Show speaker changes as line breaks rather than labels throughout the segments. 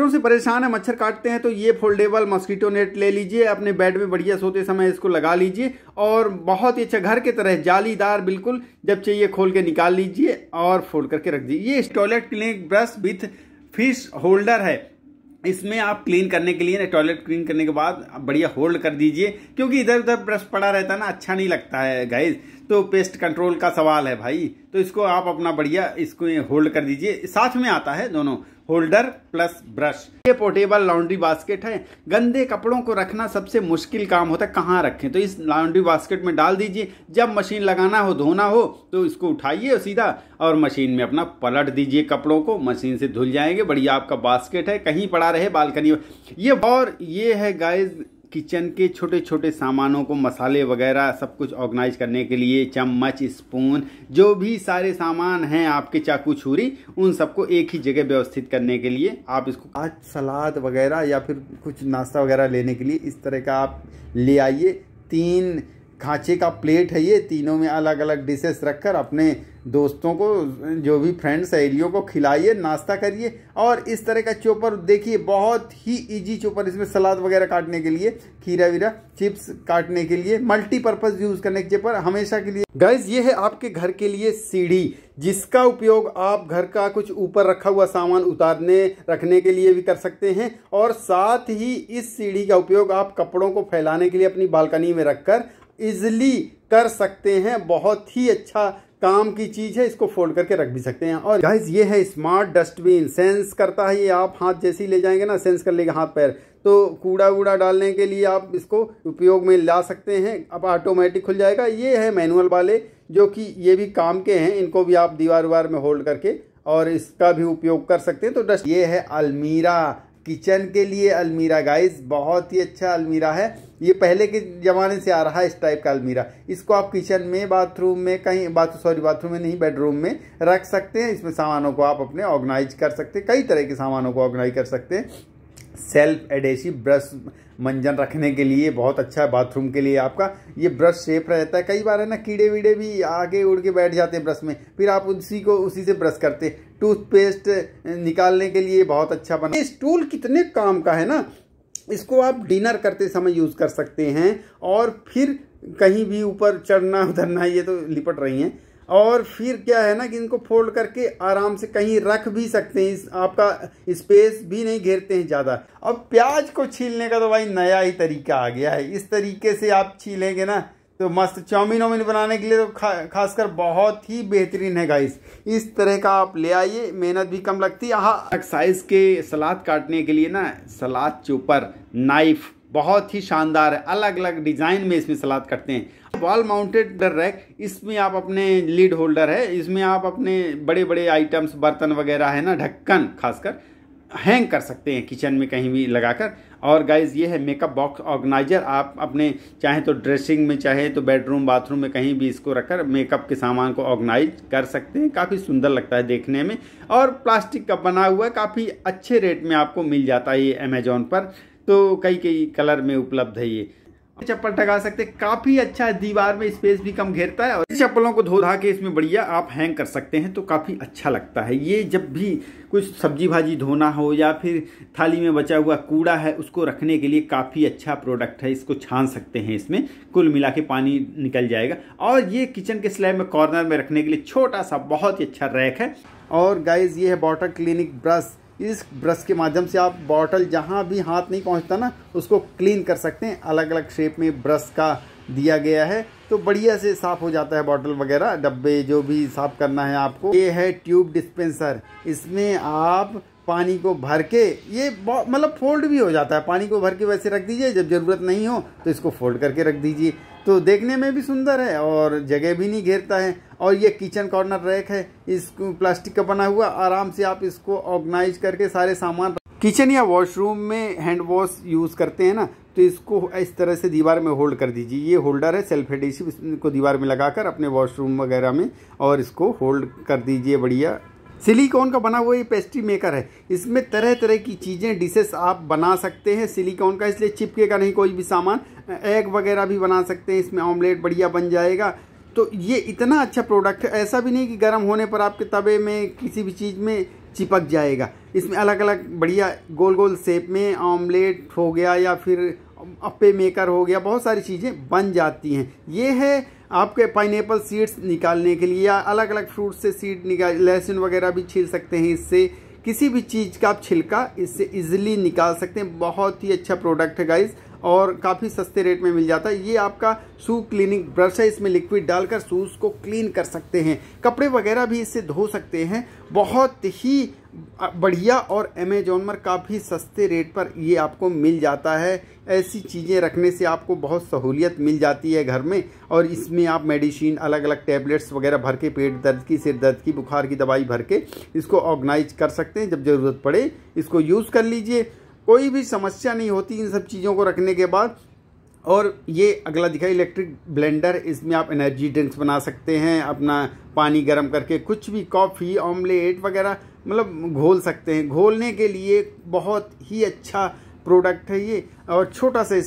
मच्छरों से परेशान है मच्छर काटते हैं तो ये फोल्डेबल मॉस्किटो नेट ले लीजिए अपने बेड में बढ़िया सोते समय इसको लगा लीजिए और बहुत ही अच्छा घर की तरह जालीदार बिल्कुल जब चाहिए खोल के निकाल लीजिए और फोल्ड करके रख दीजिए ये toilet clinic brush with fish holder है इसमें आप क्लीन करने के लिए ना टॉयलेट क्लीन करने के बाद बढ़िया होल्ड कर दीजिए क्योंकि इधर उधर ब्रश पड़ा रहता है ना अच्छा नहीं लगता है गाइज तो पेस्ट कंट्रोल का सवाल है भाई तो इसको आप अपना बढ़िया इसको होल्ड कर दीजिए साथ में आता है दोनों होल्डर प्लस ब्रश ये पोर्टेबल लॉन्ड्री बास्केट है गंदे कपड़ों को रखना सबसे मुश्किल काम होता है कहाँ रखें तो इस लॉन्ड्री बास्केट में डाल दीजिए जब मशीन लगाना हो धोना हो तो इसको उठाइए सीधा और मशीन में अपना पलट दीजिए कपड़ों को मशीन से धुल जाएंगे बढ़िया आपका बास्केट है कहीं पड़ा रहे बालकनी ये और ये है गाइज किचन के छोटे छोटे सामानों को मसाले वगैरह सब कुछ ऑर्गेनाइज करने के लिए चम्मच स्पून जो भी सारे सामान हैं आपके चाकू छुरी उन सबको एक ही जगह व्यवस्थित करने के लिए आप इसको आज सलाद वगैरह या फिर कुछ नाश्ता वगैरह लेने के लिए इस तरह का आप ले आइए तीन खाँचे का प्लेट है ये तीनों में अलग अलग डिशेस रखकर अपने दोस्तों को जो भी फ्रेंड सहेलियों को खिलाइए नाश्ता करिए और इस तरह का चोपर देखिए बहुत ही इजी चोपर इसमें सलाद वगैरह काटने के लिए खीरा वीरा चिप्स काटने के लिए मल्टीपर्पज़ यूज़ करने के चोपर हमेशा के लिए गैस ये है आपके घर के लिए सीढ़ी जिसका उपयोग आप घर का कुछ ऊपर रखा हुआ सामान उतारने रखने के लिए भी कर सकते हैं और साथ ही इस सीढ़ी का उपयोग आप कपड़ों को फैलाने के लिए अपनी बालकनी में रखकर इजली कर सकते हैं बहुत ही अच्छा काम की चीज़ है इसको फोल्ड करके रख भी सकते हैं और गाइज ये है स्मार्ट डस्टबिन सेंस करता है ये आप हाथ जैसे ही ले जाएंगे ना सेंस कर लेगा हाथ पैर तो कूड़ा वूड़ा डालने के लिए आप इसको उपयोग में ला सकते हैं अब ऑटोमेटिक खुल जाएगा ये है मैनुअल वाले जो कि ये भी काम के हैं इनको भी आप दीवार वार में होल्ड करके और इसका भी उपयोग कर सकते हैं तो डस्ट ये है अलमीरा किचन के लिए अलमीरा गाइस बहुत ही अच्छा अलमीरा है ये पहले के ज़माने से आ रहा है इस टाइप का अलमीरा इसको आप किचन में बाथरूम में कहीं बात सॉरी बाथरूम में नहीं बेडरूम में रख सकते हैं इसमें सामानों को आप अपने ऑर्गेनाइज कर सकते हैं कई तरह के सामानों को ऑर्गेनाइज कर सकते हैं सेल्फ एडेसिव ब्रश मंजन रखने के लिए बहुत अच्छा है बाथरूम के लिए आपका ये ब्रश सेफ रहता है कई बार है ना कीड़े वीड़े भी आगे उड़ के बैठ जाते हैं ब्रश में फिर आप उसी को उसी से ब्रश करते टूथपेस्ट निकालने के लिए बहुत अच्छा बना स्टूल कितने काम का है ना इसको आप डिनर करते समय यूज़ कर सकते हैं और फिर कहीं भी ऊपर चढ़ना उतरना ये तो लिपट रही हैं और फिर क्या है ना कि इनको फोल्ड करके आराम से कहीं रख भी सकते हैं आपका स्पेस भी नहीं घेरते हैं ज़्यादा अब प्याज को छीलने का तो भाई नया ही तरीका आ गया है इस तरीके से आप छीलेंगे ना तो मस्त चाउमिन वाउमिन बनाने के लिए तो खा खासकर बहुत ही बेहतरीन है गाइस इस तरह का आप ले आइए मेहनत भी कम लगती है हाँ साइज़ के सलाद काटने के लिए ना सलाद चोपर नाइफ़ बहुत ही शानदार है अलग अलग डिज़ाइन में इसमें सलाद कटते हैं वॉल माउंटेड रैक इसमें आप अपने लीड होल्डर है इसमें आप अपने बड़े बड़े आइटम्स बर्तन वगैरह है ना ढक्कन खासकर हैंग कर सकते हैं किचन में कहीं भी लगाकर और गाइज ये है मेकअप बॉक्स ऑर्गेनाइजर आप अपने चाहे तो ड्रेसिंग में चाहे तो बेडरूम बाथरूम में कहीं भी इसको रखकर मेकअप के सामान को ऑर्गेनाइज कर सकते हैं काफ़ी सुंदर लगता है देखने में और प्लास्टिक का बना हुआ काफ़ी अच्छे रेट में आपको मिल जाता है ये अमेज़ोन पर तो कई कई कलर में उपलब्ध है ये चप्पल टगा सकते हैं काफ़ी अच्छा दीवार में स्पेस भी कम घेरता है और चप्पलों को धो धा के इसमें बढ़िया आप हैंग कर सकते हैं तो काफ़ी अच्छा लगता है ये जब भी कुछ सब्जी भाजी धोना हो या फिर थाली में बचा हुआ कूड़ा है उसको रखने के लिए काफ़ी अच्छा प्रोडक्ट है इसको छान सकते हैं इसमें कुल मिला के पानी निकल जाएगा और ये किचन के स्लैब में कॉर्नर में रखने के लिए छोटा सा बहुत ही अच्छा रैक है और गाइज ये है वाटर क्लिनिक ब्रश इस ब्रश के माध्यम से आप बॉटल जहाँ भी हाथ नहीं पहुँचता ना उसको क्लीन कर सकते हैं अलग अलग शेप में ब्रश का दिया गया है तो बढ़िया से साफ़ हो जाता है बॉटल वगैरह डब्बे जो भी साफ़ करना है आपको ये है ट्यूब डिस्पेंसर इसमें आप पानी को भर के ये मतलब फोल्ड भी हो जाता है पानी को भर के वैसे रख दीजिए जब ज़रूरत नहीं हो तो इसको फोल्ड करके रख दीजिए तो देखने में भी सुंदर है और जगह भी नहीं घेरता है और ये किचन कॉर्नर रैक है इस प्लास्टिक का बना हुआ आराम से आप इसको ऑर्गेनाइज करके सारे सामान किचन या वॉशरूम में हैंड वॉश यूज़ करते हैं ना तो इसको इस तरह से दीवार में होल्ड कर दीजिए ये होल्डर है सेल्फ एडेसिव को दीवार में लगाकर अपने वॉशरूम वगैरह में और इसको होल्ड कर दीजिए बढ़िया सिलिकॉन का बना हुआ ये पेस्ट्री मेकर है इसमें तरह तरह की चीज़ें डिशेस आप बना सकते हैं सिलिकॉन का इसलिए चिपकेगा नहीं कोई भी सामान एग वगैरह भी बना सकते हैं इसमें ऑमलेट बढ़िया बन जाएगा तो ये इतना अच्छा प्रोडक्ट है ऐसा भी नहीं कि गर्म होने पर आपके तवे में किसी भी चीज़ में चिपक जाएगा इसमें अलग अलग बढ़िया गोल गोल सेप में ऑमलेट हो गया या फिर अप्पे मेकर हो गया बहुत सारी चीज़ें बन जाती हैं ये है आपके पाइनएपल सीड्स निकालने के लिए या अलग अलग फ्रूट से सीड निकाल लहसुन वगैरह भी छील सकते हैं इससे किसी भी चीज़ का आप छिलका इससे इजीली निकाल सकते हैं बहुत ही अच्छा प्रोडक्ट है गाइज़ और काफ़ी सस्ते रेट में मिल जाता है ये आपका शू क्लीनिंग ब्रश है इसमें लिक्विड डालकर शूज़ को क्लीन कर सकते हैं कपड़े वगैरह भी इससे धो सकते हैं बहुत ही बढ़िया और अमेजोन पर काफ़ी सस्ते रेट पर ये आपको मिल जाता है ऐसी चीज़ें रखने से आपको बहुत सहूलियत मिल जाती है घर में और इसमें आप मेडिसिन अलग अलग टैबलेट्स वगैरह भर के पेट दर्द की सिर दर्द की बुखार की दवाई भर के इसको ऑर्गेनाइज कर सकते हैं जब ज़रूरत पड़े इसको यूज़ कर लीजिए कोई भी समस्या नहीं होती इन सब चीज़ों को रखने के बाद और ये अगला दिखा इलेक्ट्रिक ब्लेंडर इसमें आप एनर्जी ड्रिंक्स बना सकते हैं अपना पानी गर्म करके कुछ भी कॉफ़ी ऑमलेट वगैरह मतलब घोल सकते हैं घोलने के लिए बहुत ही अच्छा प्रोडक्ट है ये और छोटा सा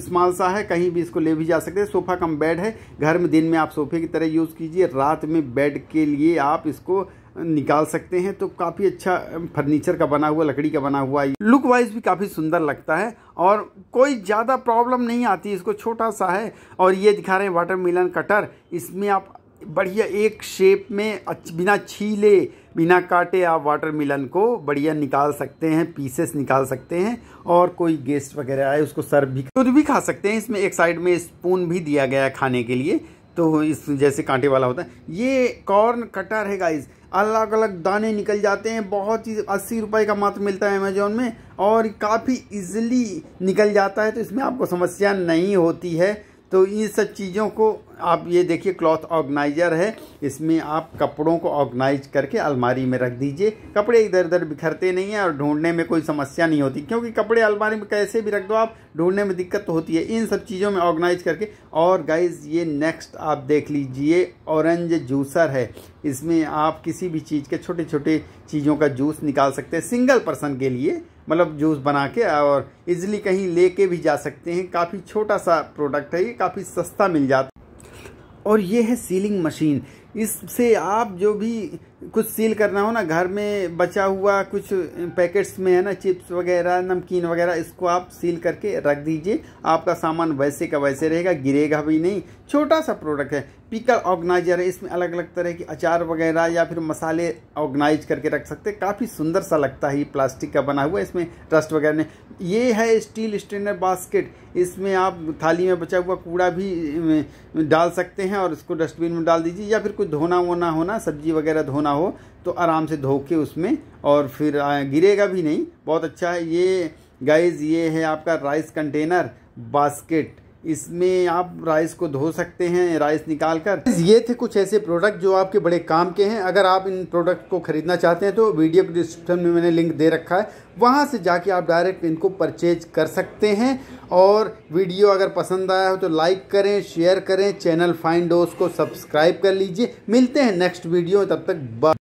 स्मॉल सा है कहीं भी इसको ले भी जा सकते हैं सोफ़ा कम बेड है घर में दिन में आप सोफे की तरह यूज़ कीजिए रात में बेड के लिए आप इसको निकाल सकते हैं तो काफ़ी अच्छा फर्नीचर का बना हुआ लकड़ी का बना हुआ लुक वाइज भी काफ़ी सुंदर लगता है और कोई ज़्यादा प्रॉब्लम नहीं आती इसको छोटा सा है और ये दिखा रहे हैं वाटर मिलन कटर इसमें आप बढ़िया एक शेप में बिना छीले बिना काटे आप वाटर मिलन को बढ़िया निकाल सकते हैं पीसेस निकाल सकते हैं और कोई गेस्ट वगैरह आए उसको सर्व भी खुद भी खा सकते हैं इसमें एक साइड में स्पून भी दिया गया खाने के लिए तो इस जैसे कांटे वाला होता है ये कॉर्न कटर है गाइज़ अलग अलग दाने निकल जाते हैं बहुत ही अस्सी रुपये का मात्र मिलता है अमेजोन में और काफ़ी इजीली निकल जाता है तो इसमें आपको समस्या नहीं होती है तो इन सब चीज़ों को आप ये देखिए क्लॉथ ऑर्गेनाइजर है इसमें आप कपड़ों को ऑर्गेनाइज करके अलमारी में रख दीजिए कपड़े इधर उधर बिखरते नहीं हैं और ढूंढने में कोई समस्या नहीं होती क्योंकि कपड़े अलमारी में कैसे भी रख दो आप ढूंढने में दिक्कत तो होती है इन सब चीज़ों में ऑर्गेनाइज करके और गाइज ये नेक्स्ट आप देख लीजिए औरेंज जूसर है इसमें आप किसी भी चीज़ के छोटे छोटे चीज़ों का जूस निकाल सकते हैं सिंगल पर्सन के लिए मतलब जूस बना के और इजिली कहीं लेके भी जा सकते हैं काफ़ी छोटा सा प्रोडक्ट है ये काफ़ी सस्ता मिल जाता है और ये है सीलिंग मशीन इससे आप जो भी कुछ सील करना हो ना घर में बचा हुआ कुछ पैकेट्स में है ना चिप्स वगैरह नमकीन वगैरह इसको आप सील करके रख दीजिए आपका सामान वैसे का वैसे रहेगा गिरेगा भी नहीं छोटा सा प्रोडक्ट है पिकर ऑर्गेनाइजर है इसमें अलग अलग तरह के अचार वगैरह या फिर मसाले ऑर्गेनाइज करके रख सकते हैं काफ़ी सुंदर सा लगता है ये प्लास्टिक का बना हुआ इसमें रस्ट वगैरह ने ये है स्टील स्टेनर बास्केट इसमें आप थाली में बचा हुआ कूड़ा भी डाल सकते हैं और इसको डस्टबिन में डाल दीजिए या फिर कुछ धोना वोना होना सब्जी वगैरह धोना हो तो आराम से धो के उसमें और फिर गिरेगा भी नहीं बहुत अच्छा है ये गाइज ये है आपका राइस कंटेनर बास्केट इसमें आप राइस को धो सकते हैं राइस निकाल कर ये थे कुछ ऐसे प्रोडक्ट जो आपके बड़े काम के हैं अगर आप इन प्रोडक्ट को ख़रीदना चाहते हैं तो वीडियो के डिस्क्रिप्शन में मैंने लिंक दे रखा है वहाँ से जाके आप डायरेक्ट इनको परचेज कर सकते हैं और वीडियो अगर पसंद आया हो तो लाइक करें शेयर करें चैनल फाइंड को सब्सक्राइब कर लीजिए मिलते हैं नेक्स्ट वीडियो तब तक बा